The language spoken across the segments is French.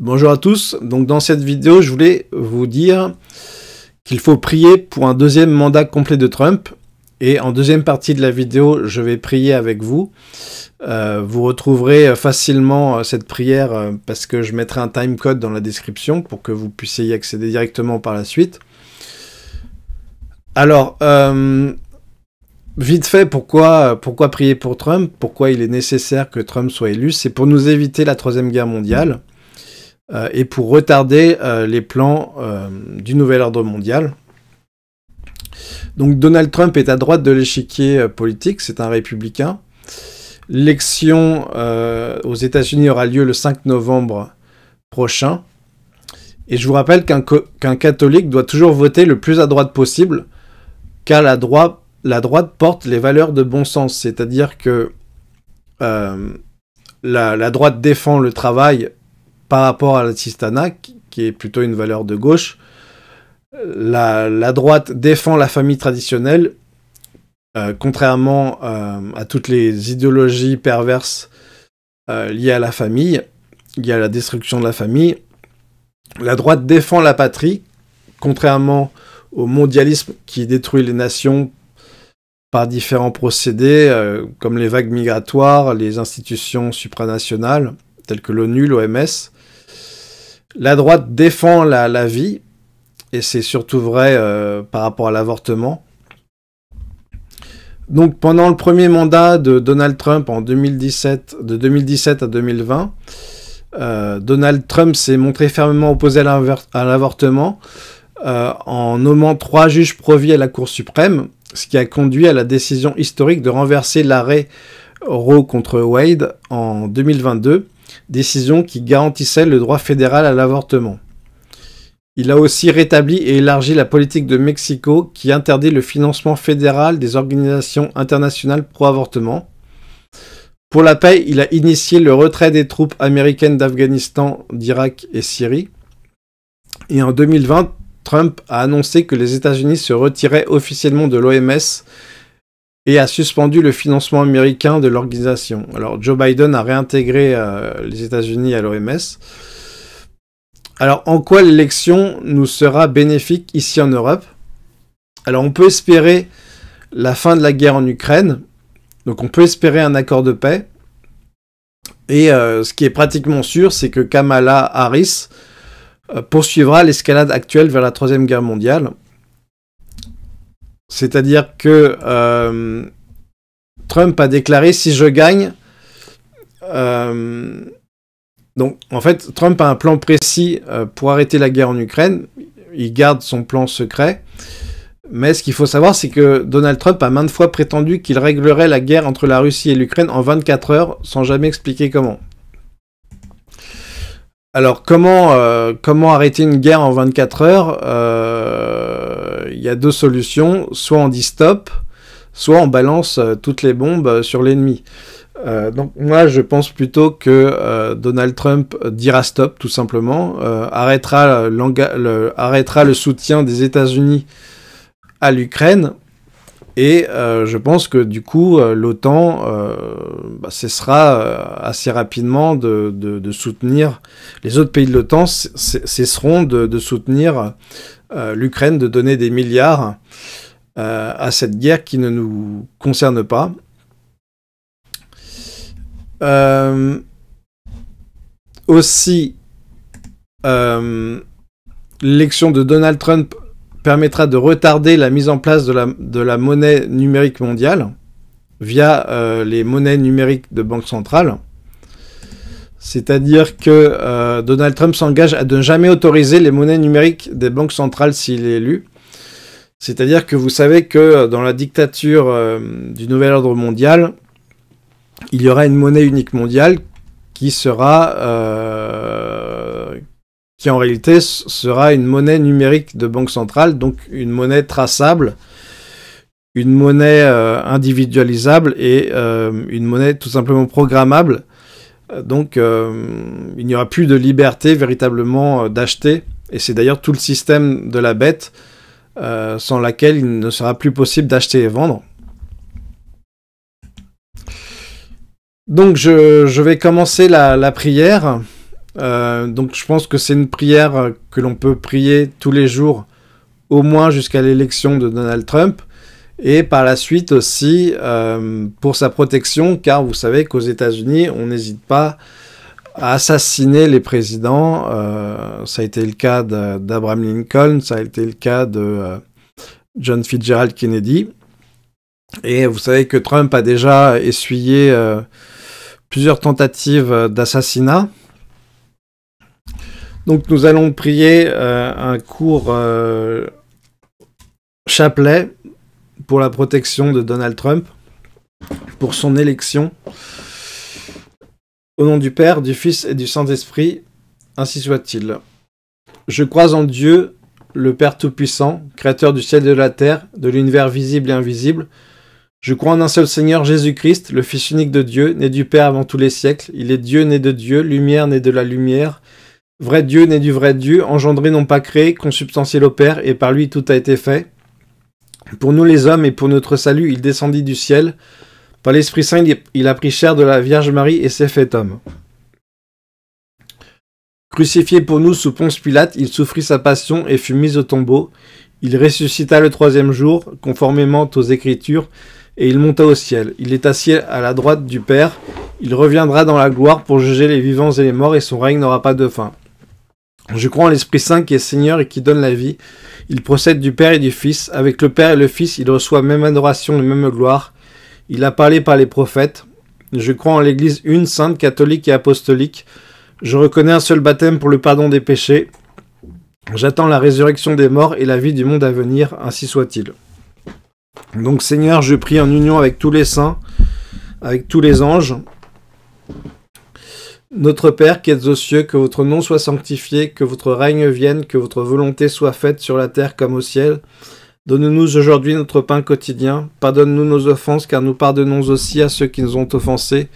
Bonjour à tous, donc dans cette vidéo je voulais vous dire qu'il faut prier pour un deuxième mandat complet de Trump et en deuxième partie de la vidéo je vais prier avec vous. Euh, vous retrouverez facilement euh, cette prière euh, parce que je mettrai un time code dans la description pour que vous puissiez y accéder directement par la suite. Alors, vite fait, pourquoi, pourquoi prier pour Trump Pourquoi il est nécessaire que Trump soit élu C'est pour nous éviter la Troisième Guerre mondiale. Euh, et pour retarder euh, les plans euh, du nouvel ordre mondial. Donc Donald Trump est à droite de l'échiquier politique, c'est un républicain. L'élection aux États-Unis aura lieu le 5 novembre prochain. Et je vous rappelle qu'un catholique doit toujours voter le plus à droite possible, car la, droite, porte les valeurs de bon sens, c'est-à-dire que la, droite défend le travail par rapport à la qui est plutôt une valeur de gauche. Euh, la, droite défend la famille traditionnelle, euh, contrairement euh, à toutes les idéologies perverses liées à la famille, liées à la destruction de la famille. La droite défend la patrie, contrairement au mondialisme qui détruit les nations par différents procédés, comme les vagues migratoires, les institutions supranationales, telles que l'ONU, l'OMS, la droite défend la, vie, et c'est surtout vrai euh, par rapport à l'avortement. Donc pendant le premier mandat de Donald Trump en 2017, de 2017 à 2020, euh, Donald Trump s'est montré fermement opposé à l'avortement euh, en nommant trois juges provis à la Cour suprême, ce qui a conduit à la décision historique de renverser l'arrêt Roe contre Wade en 2022 décision qui garantissait le droit fédéral à l'avortement. Il a aussi rétabli et élargi la politique de Mexico qui interdit le financement fédéral des organisations internationales pro-avortement. Pour la paix, il a initié le retrait des troupes américaines d'Afghanistan, d'Irak et Syrie. Et en 2020, Trump a annoncé que les États-Unis se retiraient officiellement de l'OMS et a suspendu le financement américain de l'organisation. Alors Joe Biden a réintégré euh, les États-Unis à l'OMS. Alors en quoi l'élection nous sera bénéfique ici en Europe Alors on peut espérer la fin de la guerre en Ukraine, donc on peut espérer un accord de paix. Et euh, ce qui est pratiquement sûr, c'est que Kamala Harris euh, poursuivra l'escalade actuelle vers la Troisième Guerre mondiale. C'est-à-dire que euh, Trump a déclaré si je gagne. Euh, donc, en fait, Trump a un plan précis euh, pour arrêter la guerre en Ukraine. Il garde son plan secret. Mais ce qu'il faut savoir, c'est que Donald Trump a maintes fois prétendu qu'il réglerait la guerre entre la Russie et l'Ukraine en 24 heures, sans jamais expliquer comment. Alors, comment, comment arrêter une guerre en 24 heures il euh, y a deux solutions, soit on dit stop, soit on balance euh, toutes les bombes euh, sur l'ennemi. donc moi je pense plutôt que Donald Trump dira stop tout simplement, arrêtera, le, le, soutien des États-Unis à l'Ukraine et je pense que du coup l'OTAN bah, cessera assez rapidement de, soutenir, les autres pays de l'OTAN cesseront de, de soutenir euh, l'Ukraine de donner des milliards euh, à cette guerre qui ne nous concerne pas. Euh, aussi, l'élection de Donald Trump permettra de retarder la mise en place de la, de la monnaie numérique mondiale via les monnaies numériques de banque centrale. C'est-à-dire que euh, Donald Trump s'engage à ne jamais autoriser les monnaies numériques des banques centrales s'il est élu. C'est-à-dire que vous savez que euh, dans la dictature euh, du nouvel ordre mondial, il y aura une monnaie unique mondiale qui sera, qui en réalité sera une monnaie numérique de banque centrale, donc une monnaie traçable, une monnaie individualisable et une monnaie tout simplement programmable donc euh, il n'y aura plus de liberté véritablement euh, d'acheter. Et c'est d'ailleurs tout le système de la bête euh, sans laquelle il ne sera plus possible d'acheter et vendre. Donc je, vais commencer la, prière. donc je pense que c'est une prière que l'on peut prier tous les jours, au moins jusqu'à l'élection de Donald Trump et par la suite aussi euh, pour sa protection, car vous savez qu'aux États-Unis, on n'hésite pas à assassiner les présidents. Euh, ça a été le cas d'Abraham Lincoln, ça a été le cas de euh, John Fitzgerald Kennedy. Et vous savez que Trump a déjà essuyé plusieurs tentatives d'assassinat. Donc nous allons prier un court chapelet pour la protection de Donald Trump, pour son élection. Au nom du Père, du Fils et du Saint-Esprit, ainsi soit-il. Je crois en Dieu, le Père Tout-Puissant, Créateur du ciel et de la terre, de l'univers visible et invisible. Je crois en un seul Seigneur Jésus-Christ, le Fils unique de Dieu, né du Père avant tous les siècles. Il est Dieu né de Dieu, lumière né de la lumière, vrai Dieu né du vrai Dieu, engendré non pas créé, consubstantiel au Père, et par lui tout a été fait. Pour nous les hommes et pour notre salut, il descendit du ciel. Par l'Esprit Saint, il a pris chair de la Vierge Marie et s'est fait homme. Crucifié pour nous sous Ponce Pilate, il souffrit sa passion et fut mis au tombeau. Il ressuscita le troisième jour, conformément aux Écritures, et il monta au ciel. Il est assis à la droite du Père. Il reviendra dans la gloire pour juger les vivants et les morts, et son règne n'aura pas de fin. Je crois en l'Esprit Saint qui est Seigneur et qui donne la vie. Il procède du Père et du Fils. Avec le Père et le Fils, il reçoit même adoration et même gloire. Il a parlé par les prophètes. Je crois en l'Église une, sainte, catholique et apostolique. Je reconnais un seul baptême pour le pardon des péchés. J'attends la résurrection des morts et la vie du monde à venir, ainsi soit-il. Donc Seigneur, je prie en union avec tous les saints, avec tous les anges, notre Père qui es aux cieux, que votre nom soit sanctifié, que votre règne vienne, que votre volonté soit faite sur la terre comme au ciel. Donne-nous aujourd'hui notre pain quotidien. Pardonne-nous nos offenses, car nous pardonnons aussi à ceux qui nous ont offensés.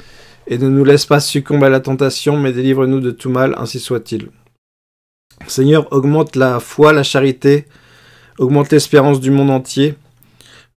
Et ne nous laisse pas succomber à la tentation, mais délivre-nous de tout mal, ainsi soit-il. Seigneur, augmente la foi, la charité, augmente l'espérance du monde entier.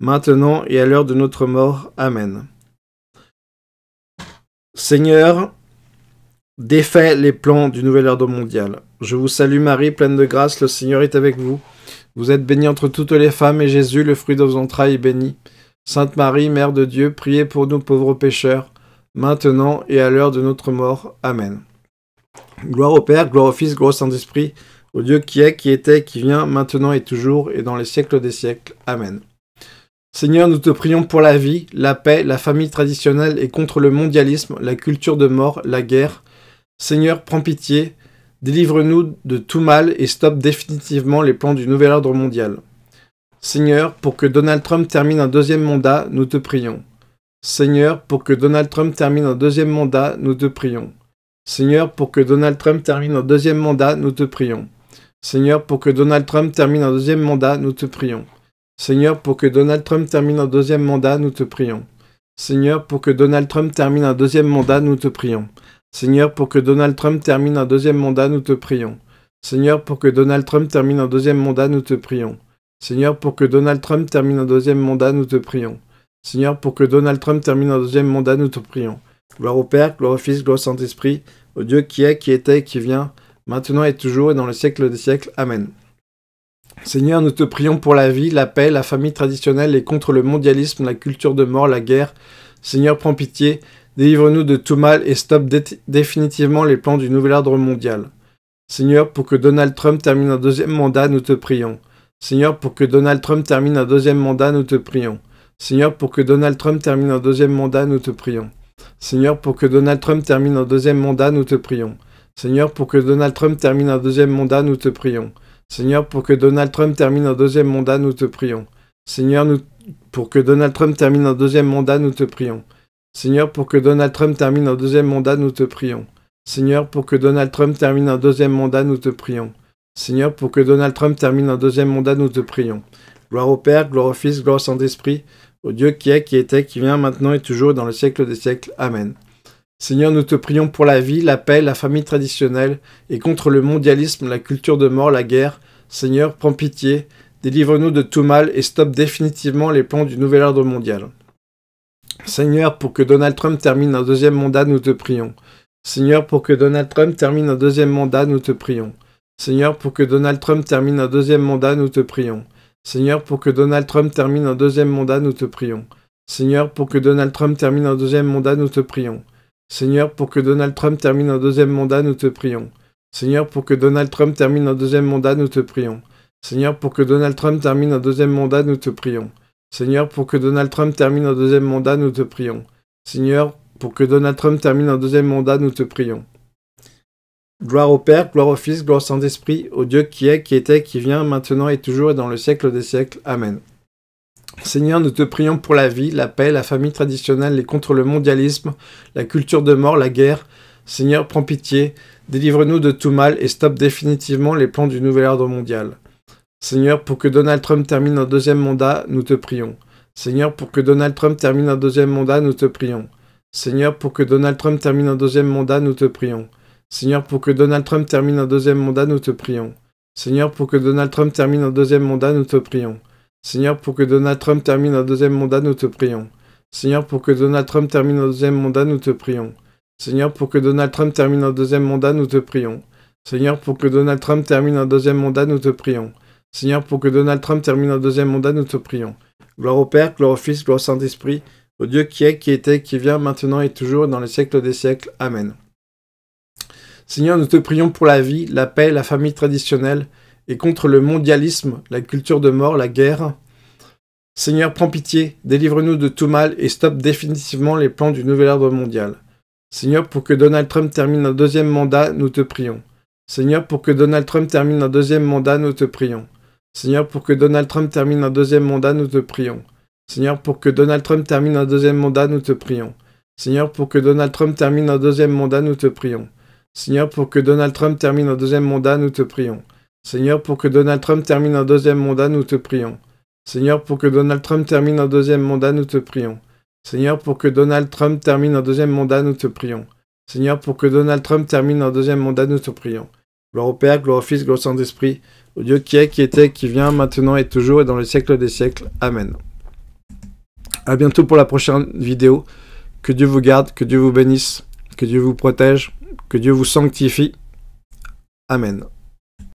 maintenant et à l'heure de notre mort. Amen. Seigneur, défais les plans du nouvel ordre mondial. Je vous salue Marie, pleine de grâce, le Seigneur est avec vous. Vous êtes bénie entre toutes les femmes, et Jésus, le fruit de vos entrailles, est béni. Sainte Marie, Mère de Dieu, priez pour nous pauvres pécheurs, maintenant et à l'heure de notre mort. Amen. Gloire au Père, gloire au Fils, gloire au Saint-Esprit, au Dieu qui est, qui était, qui vient, maintenant et toujours, et dans les siècles des siècles. Amen. Seigneur, nous te prions pour la vie, la paix, la famille traditionnelle et contre le mondialisme, la culture de mort, la guerre. Seigneur, prends pitié, délivre-nous de tout mal et stoppe définitivement les plans du nouvel ordre mondial. Seigneur, pour que Donald Trump termine un deuxième mandat, nous te prions. Seigneur, pour que Donald Trump termine un deuxième mandat, nous te prions. Seigneur, pour que Donald Trump termine un deuxième mandat, nous te prions. Seigneur, pour que Donald Trump termine un deuxième mandat, nous te prions. Seigneur, pour que Donald Trump termine un deuxième mandat, nous te prions. Seigneur, pour que Donald Trump termine un deuxième mandat, nous te prions. Seigneur, pour que Donald Trump termine un deuxième mandat, nous te prions. Seigneur, pour que Donald Trump termine un deuxième mandat, nous te prions. Seigneur, pour que Donald Trump termine un deuxième mandat, nous te prions. Seigneur, pour que Donald Trump termine un deuxième mandat, nous te prions. Gloire au Père, gloire au Fils, gloire au Saint-Esprit, au Dieu qui est, qui était, qui vient, maintenant et toujours et dans le siècle des siècles. Amen. Seigneur, nous te prions pour la vie, la paix, la famille traditionnelle et contre le mondialisme, la culture de mort, la guerre. Seigneur, prends pitié, délivre-nous de tout mal et stoppe définitivement les plans du nouvel ordre mondial. Seigneur, pour que Donald Trump termine un deuxième mandat, nous te prions. Seigneur, pour que Donald Trump termine un deuxième mandat, nous te prions. Seigneur, pour que Donald Trump termine un deuxième mandat, nous te prions. Seigneur, pour que Donald Trump termine un deuxième mandat, nous te prions. Seigneur, pour que Donald Trump termine un deuxième mandat, nous te prions. Seigneur, pour que Donald Trump termine un deuxième mandat, nous te prions. Seigneur, pour que Donald Trump termine un deuxième mandat, nous te prions. Seigneur, pour que Donald Trump termine un deuxième mandat, nous te prions. Seigneur, pour que Donald Trump termine un deuxième mandat, nous te prions. Seigneur, pour que Donald Trump termine un deuxième mandat, nous te prions. Gloire au Père, gloire au Fils, gloire au Saint-Esprit, au Dieu qui est, qui était, qui vient, maintenant et toujours, dans le siècle des siècles. Amen. Seigneur, nous te prions pour la vie, la paix, la famille traditionnelle, et contre le mondialisme, la culture de mort, la guerre. Seigneur, prends pitié, délivre-nous de tout mal et stoppe définitivement les plans du nouvel ordre mondial. Seigneur, pour que Donald Trump termine un deuxième mandat, nous te prions. Seigneur, pour que Donald Trump termine un deuxième mandat, nous te prions. Seigneur, pour que Donald Trump termine un deuxième mandat, nous te prions. Seigneur, pour que Donald Trump termine un deuxième mandat, nous te prions. Seigneur, pour que Donald Trump termine un deuxième mandat, nous te prions. Seigneur, pour que Donald Trump termine un deuxième mandat, nous te prions. Seigneur, pour que Donald Trump termine un deuxième mandat, nous te prions. Seigneur, pour que Donald Trump termine un deuxième mandat, nous te prions. Seigneur, pour que Donald Trump termine un deuxième mandat, nous te prions. Seigneur, pour que Donald Trump termine un deuxième mandat, nous te prions. Gloire au Père, gloire au Fils, gloire au Saint-Esprit, au Dieu qui est, qui était, qui vient, maintenant et toujours et dans le siècle des siècles. Amen. Seigneur, nous te prions pour la vie, la paix, la famille traditionnelle les contre le mondialisme, la culture de mort, la guerre. Seigneur, prends pitié, délivre-nous de tout mal et stoppe définitivement les plans du nouvel ordre mondial. Seigneur, pour que Donald Trump termine un deuxième mandat, nous te prions. Seigneur, pour que Donald Trump termine un deuxième mandat, nous te prions. Seigneur, pour que Donald Trump termine un deuxième mandat, nous te prions. Seigneur, pour que Donald Trump termine un deuxième mandat, nous te prions. Seigneur, pour que Donald Trump termine un deuxième mandat, nous te prions. Seigneur, pour que Donald Trump termine un deuxième mandat, nous te prions. Seigneur, pour que Donald Trump termine un deuxième mandat, nous te prions. Seigneur, pour que Donald Trump termine un deuxième mandat, nous te prions. Seigneur, pour que Donald Trump termine un deuxième mandat, nous te prions. Seigneur, pour que Donald Trump termine un deuxième mandat, nous te prions. Gloire au Père, gloire au Fils, gloire au Saint-Esprit, au Dieu qui est, qui était, qui vient, maintenant et toujours, dans les siècles des siècles. Amen. Seigneur, nous te prions pour la vie, la paix, la famille traditionnelle, et contre le mondialisme, la culture de mort, la guerre. Seigneur, prends pitié, délivre-nous de tout mal et stoppe définitivement les plans du nouvel ordre mondial. Seigneur, pour que Donald Trump termine un deuxième mandat, nous te prions. Seigneur, pour que Donald Trump termine un deuxième mandat, nous te prions. Seigneur, pour que Donald Trump termine un deuxième mandat, nous te prions. Seigneur, pour que Donald Trump termine un deuxième mandat, nous te prions. Seigneur, pour que Donald Trump termine un deuxième mandat, nous te prions. Seigneur, pour que Donald Trump termine un deuxième mandat, nous te prions. Seigneur, pour que Donald Trump termine un deuxième mandat, nous te prions. Seigneur, pour que Donald Trump termine un deuxième mandat, nous te prions. Seigneur, pour que Donald Trump termine un deuxième mandat, nous te prions. Seigneur, pour que Donald Trump termine un deuxième mandat, nous te prions. Gloire au Père, gloire au Fils, gloire au Saint-Esprit, au Dieu qui est, qui était, qui vient, maintenant et toujours et dans les siècles des siècles. Amen. A bientôt pour la prochaine vidéo. Que Dieu vous garde, que Dieu vous bénisse, que Dieu vous protège, que Dieu vous sanctifie. Amen.